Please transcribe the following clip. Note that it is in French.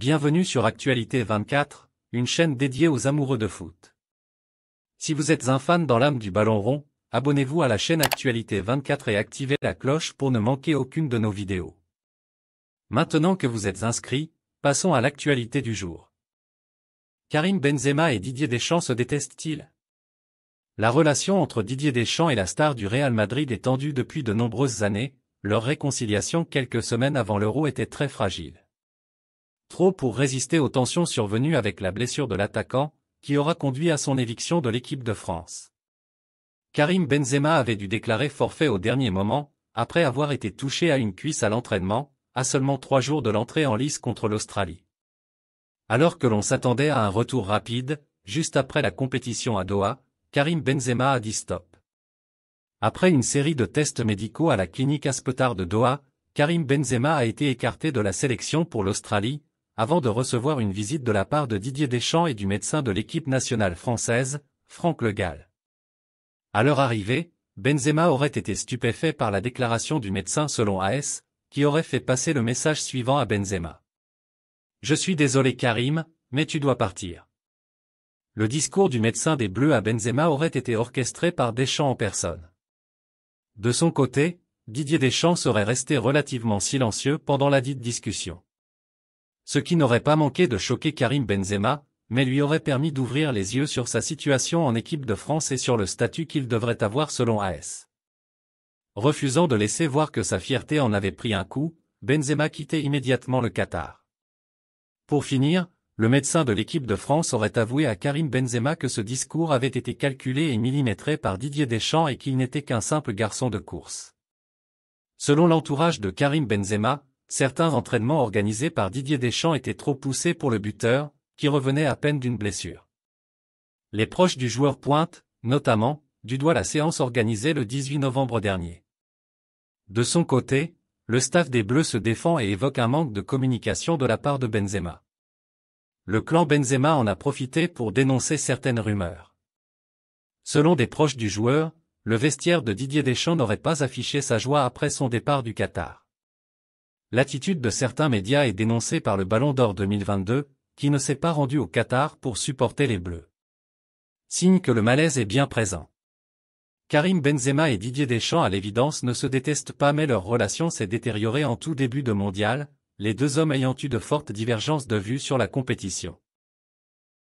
Bienvenue sur Actualité 24, une chaîne dédiée aux amoureux de foot. Si vous êtes un fan dans l'âme du ballon rond, abonnez-vous à la chaîne Actualité 24 et activez la cloche pour ne manquer aucune de nos vidéos. Maintenant que vous êtes inscrit, passons à l'actualité du jour. Karim Benzema et Didier Deschamps se détestent-ils La relation entre Didier Deschamps et la star du Real Madrid est tendue depuis de nombreuses années, leur réconciliation quelques semaines avant l'euro était très fragile trop pour résister aux tensions survenues avec la blessure de l'attaquant, qui aura conduit à son éviction de l'équipe de France. Karim Benzema avait dû déclarer forfait au dernier moment, après avoir été touché à une cuisse à l'entraînement, à seulement trois jours de l'entrée en lice contre l'Australie. Alors que l'on s'attendait à un retour rapide, juste après la compétition à Doha, Karim Benzema a dit stop. Après une série de tests médicaux à la clinique Aspetar de Doha, Karim Benzema a été écarté de la sélection pour l'Australie, avant de recevoir une visite de la part de Didier Deschamps et du médecin de l'équipe nationale française, Franck Le Gall. À leur arrivée, Benzema aurait été stupéfait par la déclaration du médecin selon AS, qui aurait fait passer le message suivant à Benzema. Je suis désolé Karim, mais tu dois partir. Le discours du médecin des Bleus à Benzema aurait été orchestré par Deschamps en personne. De son côté, Didier Deschamps serait resté relativement silencieux pendant la dite discussion. Ce qui n'aurait pas manqué de choquer Karim Benzema, mais lui aurait permis d'ouvrir les yeux sur sa situation en équipe de France et sur le statut qu'il devrait avoir selon AS. Refusant de laisser voir que sa fierté en avait pris un coup, Benzema quittait immédiatement le Qatar. Pour finir, le médecin de l'équipe de France aurait avoué à Karim Benzema que ce discours avait été calculé et millimétré par Didier Deschamps et qu'il n'était qu'un simple garçon de course. Selon l'entourage de Karim Benzema, certains entraînements organisés par Didier Deschamps étaient trop poussés pour le buteur, qui revenait à peine d'une blessure. Les proches du joueur pointent, notamment, du doigt la séance organisée le 18 novembre dernier. De son côté, le staff des Bleus se défend et évoque un manque de communication de la part de Benzema. Le clan Benzema en a profité pour dénoncer certaines rumeurs. Selon des proches du joueur, le vestiaire de Didier Deschamps n'aurait pas affiché sa joie après son départ du Qatar. L'attitude de certains médias est dénoncée par le Ballon d'Or 2022, qui ne s'est pas rendu au Qatar pour supporter les Bleus. Signe que le malaise est bien présent. Karim Benzema et Didier Deschamps à l'évidence ne se détestent pas mais leur relation s'est détériorée en tout début de mondial, les deux hommes ayant eu de fortes divergences de vues sur la compétition.